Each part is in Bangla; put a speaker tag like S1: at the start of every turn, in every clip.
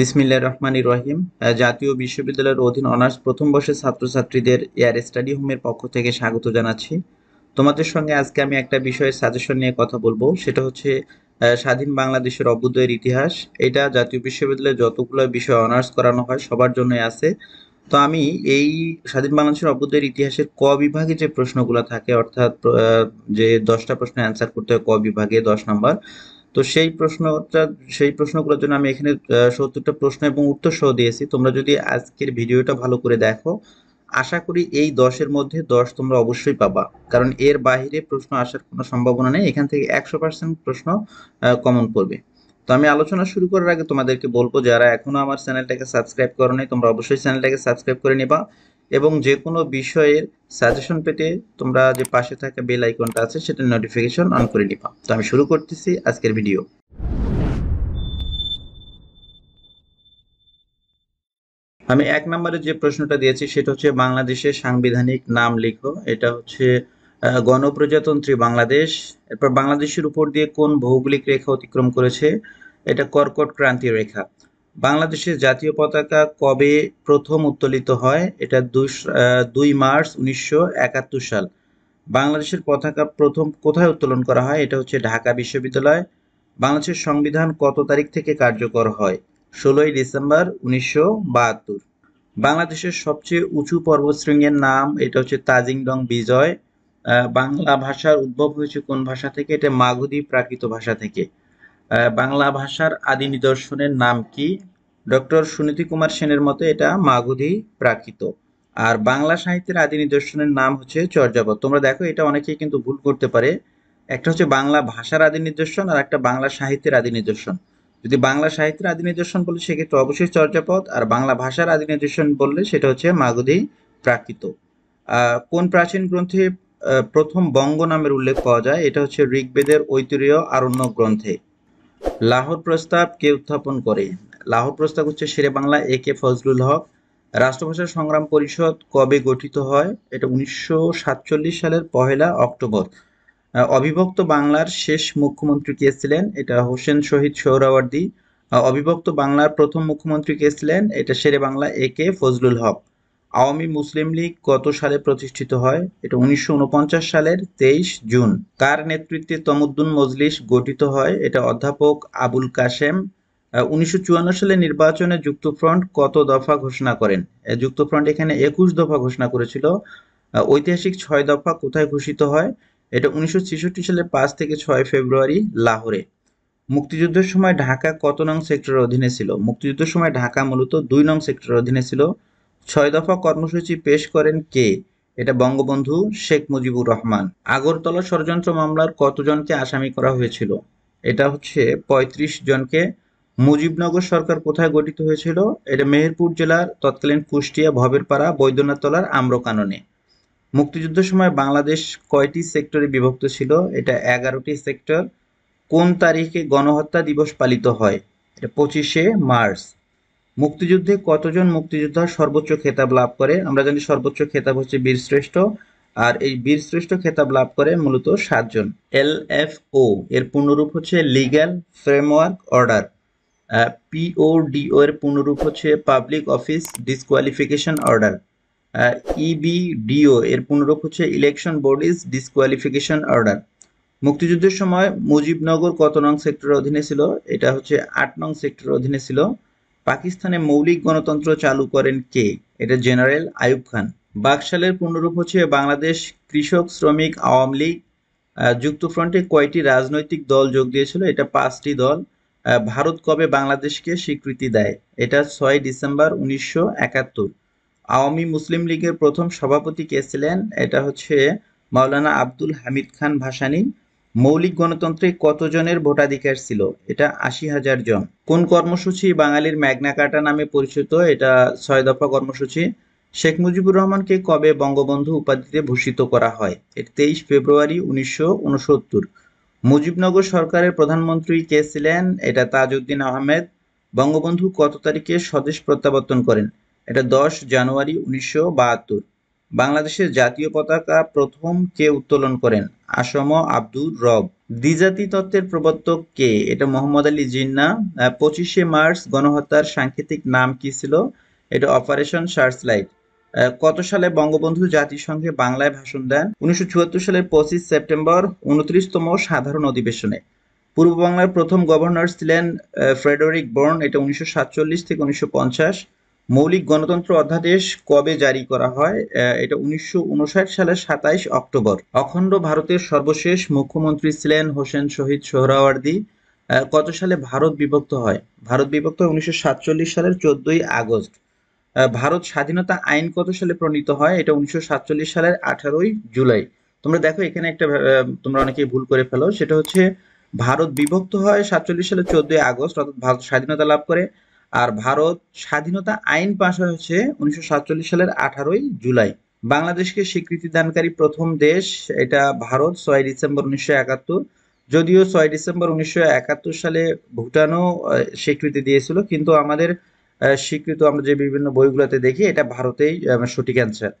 S1: বিসমিল্লা রহমান রহিম জাতীয় বিশ্ববিদ্যালয়ের অধীন অনার্স প্রথম বর্ষের ছাত্রছাত্রীদের এয়ার স্টাডি হোমের পক্ষ থেকে স্বাগত জানাচ্ছি তোমাদের সঙ্গে আজকে আমি একটা বিষয়ের সাজেশন নিয়ে কথা বলবো সেটা হচ্ছে স্বাধীন বাংলাদেশের অভ্যুদয়ের ইতিহাস এটা জাতীয় বিশ্ববিদ্যালয়ে যতগুলো বিষয় অনার্স করানো হয় সবার জন্যই আছে তো আমি এই স্বাধীন বাংলাদেশের অভ্যুদয়ের ইতিহাসের ক বিভাগে যে প্রশ্নগুলো থাকে অর্থাৎ যে দশটা প্রশ্ন অ্যান্সার করতে হয় ক বিভাগে দশ নম্বর তো সেই প্রশ্নটা সেই প্রশ্নগুলোর জন্য আমি এখানে সত্তরটা প্রশ্ন এবং উত্তর সহ দিয়েছি তোমরা যদি আজকের ভিডিওটা ভালো করে দেখো আশা করি এই দশের মধ্যে দশ তোমরা অবশ্যই পাবা কারণ এর বাহিরে প্রশ্ন আসার কোনো সম্ভাবনা নেই এখান থেকে একশো পার্সেন্ট প্রশ্ন কমন পড়বে তো আমি আলোচনা শুরু করার আগে তোমাদেরকে বলবো যারা এখনো আমার চ্যানেলটাকে সাবস্ক্রাইব করো তোমরা অবশ্যই চ্যানেলটাকে সাবস্ক্রাইব করে নিবা এবং যে কোনো বিষয়ের সাজেশন পেতে তোমরা যে পাশে থাকা বেল আইকনটা আছে সেটা নোটিফিকেশন অন করে নিবা তো আমি শুরু করতেছি আজকের ভিডিও আমি এক নম্বরে যে প্রশ্নটা দিয়েছি সেটা হচ্ছে বাংলাদেশের সাংবিধানিক নাম লিখো এটা হচ্ছে গণপ্রজাতন্ত্রী বাংলাদেশ এরপর বাংলাদেশের উপর দিয়ে কোন ভৌগোলিক রেখা অতিক্রম করেছে এটা কর্কট ক্রান্তি রেখা বাংলাদেশের জাতীয় পতাকা কবে প্রথম উত্তোলিত হয় এটা দুই মার্চ উনিশশো সাল বাংলাদেশের পতাকা প্রথম কোথায় উত্তোলন করা হয় এটা হচ্ছে ঢাকা বিশ্ববিদ্যালয় বাংলাদেশের সংবিধান কত তারিখ থেকে কার্যকর হয় ষোলোই ডিসেম্বর উনিশশো বাংলাদেশের সবচেয়ে উঁচু পর্বতশৃঙ্গের নাম এটা হচ্ছে তাজিংডং বিজয় বাংলা ভাষার উদ্ভব হয়েছে কোন ভাষা থেকে এটা মাগধী প্রাকৃত ভাষা থেকে বাংলা ভাষার আদি নিদর্শনের নাম কি ডক্টর সুনীতি কুমার সেনের মতে এটা মাগুধি প্রাকৃত আর বাংলা সাহিত্যের আদি নিদর্শনের নাম হচ্ছে চর্যাপদ তোমরা দেখো এটা অনেকেই কিন্তু ভুল করতে পারে একটা হচ্ছে বাংলা ভাষার আদি নিদর্শন আর একটা বাংলা সাহিত্যের আদি নিদর্শন যদি বাংলা সাহিত্যের আদি নিদর্শন বলে সেক্ষেত্রে অবশ্যই চর্যাপদ আর বাংলা ভাষার আদি নিদর্শন বললে সেটা হচ্ছে মাগুধি প্রাকৃত কোন প্রাচীন গ্রন্থে প্রথম বঙ্গ নামের উল্লেখ পাওয়া যায় এটা হচ্ছে ঋগ্বেদের ঐতিহ্য আরণ্য গ্রন্থে লাহোর প্রস্তাব কে উত্থাপন করে লাহোর প্রস্তাব হচ্ছে শেরে বাংলা এ কে ফজলুল হক রাষ্ট্রভাষা সংগ্রাম পরিষদ কবে গঠিত হয় এটা উনিশশো সালের পহেলা অক্টোবর অবিভক্ত বাংলার শেষ মুখ্যমন্ত্রী কে ছিলেন এটা হোসেন শহীদ সোহরাওয়ার্দী অবিভক্ত বাংলার প্রথম মুখ্যমন্ত্রী কে ছিলেন এটা শেরে বাংলা এ কে ফজলুল হক আওয়ামী মুসলিম লীগ কত সালে প্রতিষ্ঠিত হয় এটা উনিশশো সালের তেইশ জুন কার নেতৃত্বে তমুদ্দুন মজলিস গঠিত হয় এটা অধ্যাপক আবুল কাশেম উনিশশো সালে নির্বাচনে যুক্তফ্রন্ট কত দফা ঘোষণা করেন যুক্তফ্রন্ট এখানে একুশ দফা ঘোষণা করেছিল ঐতিহাসিক ছয় দফা কোথায় ঘোষিত হয় এটা উনিশশো সালে পাঁচ থেকে ছয় ফেব্রুয়ারি লাহোরে মুক্তিযুদ্ধের সময় ঢাকা কত নং সেক্টরের অধীনে ছিল মুক্তিযুদ্ধের সময় ঢাকা মূলত দুই নং সেক্টরের অধীনে ছিল ছয় দফা কর্মসূচি পেশ করেন কে এটা বঙ্গবন্ধু শেখ মুজিবুর রহমান আগরতলা ষড়যন্ত্র মামলার কতজনকে আসামি করা হয়েছিল এটা হচ্ছে ৩৫ জনকে মুজিবনগর সরকার কোথায় গঠিত হয়েছিল এটা মেহেরপুর জেলার তৎকালীন কুষ্টিয়া ভবেরপাড়া বৈদ্যনাথতলার আম্রকাননে মুক্তিযুদ্ধের সময় বাংলাদেশ কয়টি সেক্টরে বিভক্ত ছিল এটা এগারোটি সেক্টর কোন তারিখে গণহত্যা দিবস পালিত হয় এটা পঁচিশে মার্চ মুক্তিযুদ্ধে কতজন মুক্তিযোদ্ধা সর্বোচ্চ খেতাব লাভ করে আমরা জানি সর্বোচ্চ খেতাব হচ্ছে বীরশ্রেষ্ঠ আর এই বীরশ্রেষ্ঠ খেতাব লাভ করে মূলত সাতজন এল এফ ও এর পূর্ণরূপ হচ্ছে লিগ্যাল ফ্রেমওয়ার্ক অর্ডার পিওডিও এর পূর্ণরূপ হচ্ছে public office disqualification order EBDO এর পূর্ণরূপ হচ্ছে ইলেকশন ইস ডিসকোয়ালিফিকেশন অর্ডার মুক্তিযুদ্ধের সময় মুজিবনগর কত নং সেক্টরের অধীনে ছিল এটা হচ্ছে আট নং সেক্টরের অধীনে ছিল পাকিস্তানে মৌলিক গণতন্ত্র চালু করেন কে এটা জেনারেল আয়ুব খান বাকশালের পূর্ণরূপ হচ্ছে বাংলাদেশ কৃষক শ্রমিক আওয়ামী লীগ যুক্তফ্রন্টে কয়টি রাজনৈতিক দল যোগ দিয়েছিল এটা পাঁচটি দল ভারত কবে বাংলাদেশকে স্বীকৃতি দেয় এটা ছয় ডিসেম্বর উনিশশো একাত্তর আওয়ামী মুসলিম লীগের প্রথম সভাপতি কে ছিলেন এটা হচ্ছে মাওলানা আব্দুল হামিদ খান ভাসানী মৌলিক গণতন্ত্রে কতজনের ভোটাধিকার ছিল এটা আশি হাজার জন কোন কর্মসূচি বাঙালির ম্যাগনা কাটা নামে পরিচিত এটা ছয় দফা কর্মসূচি শেখ মুজিবুর রহমানকে কবে বঙ্গবন্ধু উপাধিতে ভূষিত করা হয় এর তেইশ ফেব্রুয়ারি উনিশশো উনসত্তর মুজিবনগর সরকারের প্রধানমন্ত্রী কে ছিলেন এটা তাজউদ্দিন আহমেদ বঙ্গবন্ধু কত তারিখে স্বদেশ প্রত্যাবর্তন করেন এটা দশ জানুয়ারি উনিশশো বাহাত্তর বাংলাদেশের জাতীয় পতাকা প্রথম কে উত্তোলন করেন আসম আব্দুর রব দ্বিজাতি তত্ত্বের প্রবর্তক কে এটা মোহাম্মদ আলী জিন্না পঁচিশে মার্চ গণহত্যার সাংকেতিক নাম কি ছিল এটা অপারেশন সার্চ লাইট কত সালে বঙ্গবন্ধু জাতিসংঘে বাংলায় ভাষণ দেন উনিশশো সালের পঁচিশ সেপ্টেম্বর উনত্রিশতম সাধারণ অধিবেশনে পূর্ব বাংলার প্রথম গভর্নর ছিলেন ফ্রেডরিক বর্ন এটা উনিশশো থেকে উনিশশো মৌলিক গণতন্ত্র অধ্যাদেশ কবে জারি করা হয় এটা উনিশশো সালের সাতাইশ অক্টোবর অখণ্ড ভারতের সর্বশেষ মুখ্যমন্ত্রী ছিলেন হোসেন শহীদ সোহরাওয়ার্দী কত সালে ভারত বিভক্ত হয় ভারত বিভক্ত হয় উনিশশো সালের চোদ্দই আগস্ট ভারত স্বাধীনতা আইন কত সালে প্রণীত হয় এটা উনিশশো সালের আঠারোই জুলাই তোমরা দেখো এখানে একটা তোমরা অনেকেই ভুল করে ফেলো সেটা হচ্ছে ভারত বিভক্ত হয় সাতচল্লিশ সালের চোদ্দই আগস্ট অর্থাৎ ভারত স্বাধীনতা লাভ করে আর ভারত স্বাধীনতা আইন পাশ হয়েছে উনিশশো সালের আঠারোই জুলাই বাংলাদেশকে স্বীকৃতি দানকারী প্রথম দেশ এটা ভারত ছয় ডিসেম্বর উনিশশো যদিও ছয় ডিসেম্বর উনিশশো সালে ভুটানও স্বীকৃতি দিয়েছিল কিন্তু আমাদের স্বীকৃত আমরা যে বিভিন্ন বইগুলোতে দেখি এটা ভারতেই সঠিক অ্যান্সার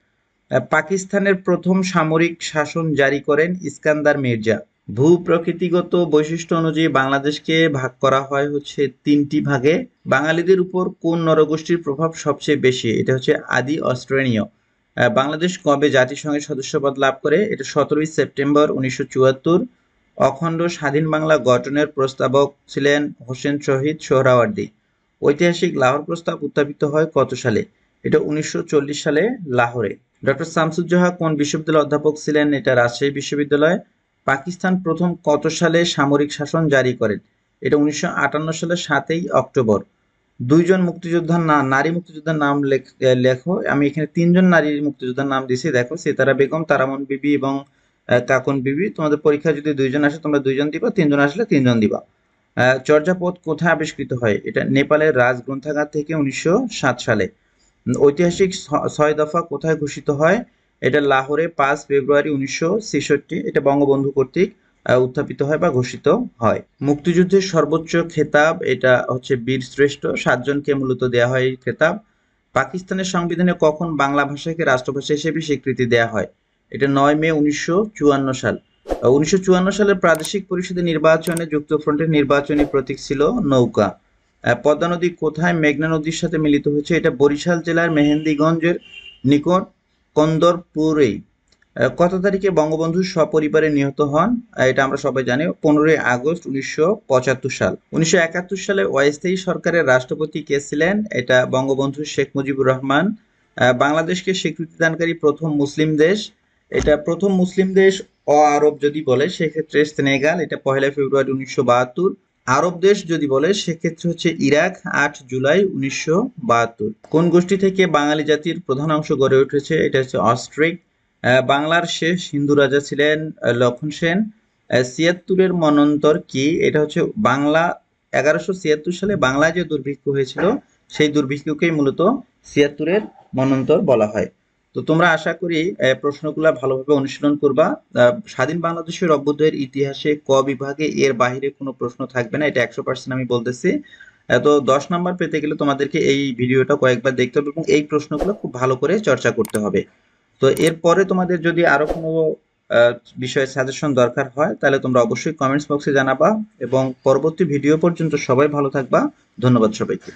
S1: পাকিস্তানের প্রথম সামরিক শাসন জারি করেন ইস্কান্দার মির্জা ভূ প্রকৃতিগত বৈশিষ্ট্য অনুযায়ী বাংলাদেশকে ভাগ করা হয় হচ্ছে তিনটি ভাগে বাঙালিদের উপর কোন নরগোষ্ঠীর প্রভাব সবচেয়ে বেশি এটা হচ্ছে আদি অস্ট্রেলীয় বাংলাদেশ কবে জাতিসংঘের সদস্যপদ লাভ করে এটা সতেরোই সেপ্টেম্বর উনিশশো চুয়াত্তর অখণ্ড স্বাধীন বাংলা গঠনের প্রস্তাবক ছিলেন হোসেন শহীদ সোহরাওয়ার্দি ঐতিহাসিক লাহোর প্রস্তাব উত্থাপিত হয় কত সালে এটা উনিশশো সালে লাহোরে ডক্টর শামসুজ্জোহা কোন বিশ্ববিদ্যালয়ের অধ্যাপক ছিলেন এটা রাজশাহী বিশ্ববিদ্যালয় পাকিস্তান প্রথম কত সালে সামরিক শাসন জারি করেন এটা উনিশশো সালের সাতই অক্টোবর দুইজন মুক্তিযোদ্ধার না নারী মুক্তিযোদ্ধার নাম লেখো আমি এখানে তিনজন নারী মুক্তিযোদ্ধার নাম দিছি দেখো সেতারা বেগম তারামন বিবি এবং কাকুন বিবি তোমাদের পরীক্ষা যদি দুইজন আসে তোমরা দুইজন দিবা তিনজন আসলে তিনজন দিবা চর্যাপদ কোথায় আবিষ্কৃত হয় এটা নেপালের রাজ গ্রন্থাগার থেকে উনিশশো সালে ঐতিহাসিক ছয় দফা কোথায় ঘোষিত হয় এটা লাহোরে পাঁচ ফেব্রুয়ারি উনিশশো এটা বঙ্গবন্ধু কর্তৃক উত্থাপিত হয় বা ঘোষিত হয় মুক্তিযুদ্ধের সর্বোচ্চ খেতাব এটা হচ্ছে বীর শ্রেষ্ঠ সাতজনকে মূলত দেয়া হয় এই খেতাব পাকিস্তানের সংবিধানে কখন বাংলা ভাষাকে রাষ্ট্রভাষা হিসেবে স্বীকৃতি দেয়া হয় এটা নয় মে উনিশশো সাল উনিশশো সালের প্রাদেশিক পরিষদের নির্বাচনে যুক্তফ্রন্টের নির্বাচনী প্রতীক ছিল নৌকা পদ্মা নদী কোথায় মেঘনা নদীর সাথে মিলিত হয়েছে এটা বরিশাল জেলার মেহেন্দিগঞ্জের নিকট কন্দরপুরে কত তারিখে বঙ্গবন্ধু সপরিবারে নিহত হন এটা আমরা সবাই জানি পনেরোই আগস্ট উনিশশো সাল উনিশশো সালে অস্থায়ী সরকারের রাষ্ট্রপতি কে ছিলেন এটা বঙ্গবন্ধু শেখ মুজিবুর রহমান বাংলাদেশকে স্বীকৃতিদানকারী প্রথম মুসলিম দেশ এটা প্রথম মুসলিম দেশ অ আরব যদি বলে সেক্ষেত্রে সেনেগাল এটা পহেলা ফেব্রুয়ারি উনিশশো বাহাত্তর আরব দেশ যদি বলে সেক্ষেত্রে হচ্ছে ইরাক আট জুলাই উনিশশো কোন গোষ্ঠী থেকে বাঙালি জাতির প্রধান অংশ গড়ে উঠেছে এটা হচ্ছে অস্ট্রিক বাংলার শেষ হিন্দু রাজা ছিলেন লক্ষণ সেন সিয়াত্তরের মনন্তর কি এটা হচ্ছে বাংলা এগারোশো ছিয়াত্তর সালে বাংলায় যে দুর্ভিক্ষ হয়েছিল সেই দুর্ভিক্ষকেই মূলত সিয়াত্তরের মনন্তর বলা হয় তো তোমরা আশা করি প্রশ্নগুলো ভালোভাবে অনুশীলন করবা স্বাধীন বাংলাদেশের অভ্যুদয়ের ইতিহাসে ক বিভাগে এর বাহিরে কোনো প্রশ্ন থাকবে না এটা একশো পার্সেন্ট আমি বলতেছি তো দশ নাম্বার পেতে গেলে তোমাদেরকে এই ভিডিওটা কয়েকবার দেখতে হবে এবং এই প্রশ্নগুলো খুব ভালো করে চর্চা করতে হবে তো এরপরে তোমাদের যদি আরো কোনো বিষয়ে সাজেশন দরকার হয় তাহলে তোমরা অবশ্যই কমেন্টস বক্সে জানাবা এবং পরবর্তী ভিডিও পর্যন্ত সবাই ভালো থাকবা ধন্যবাদ সবাইকে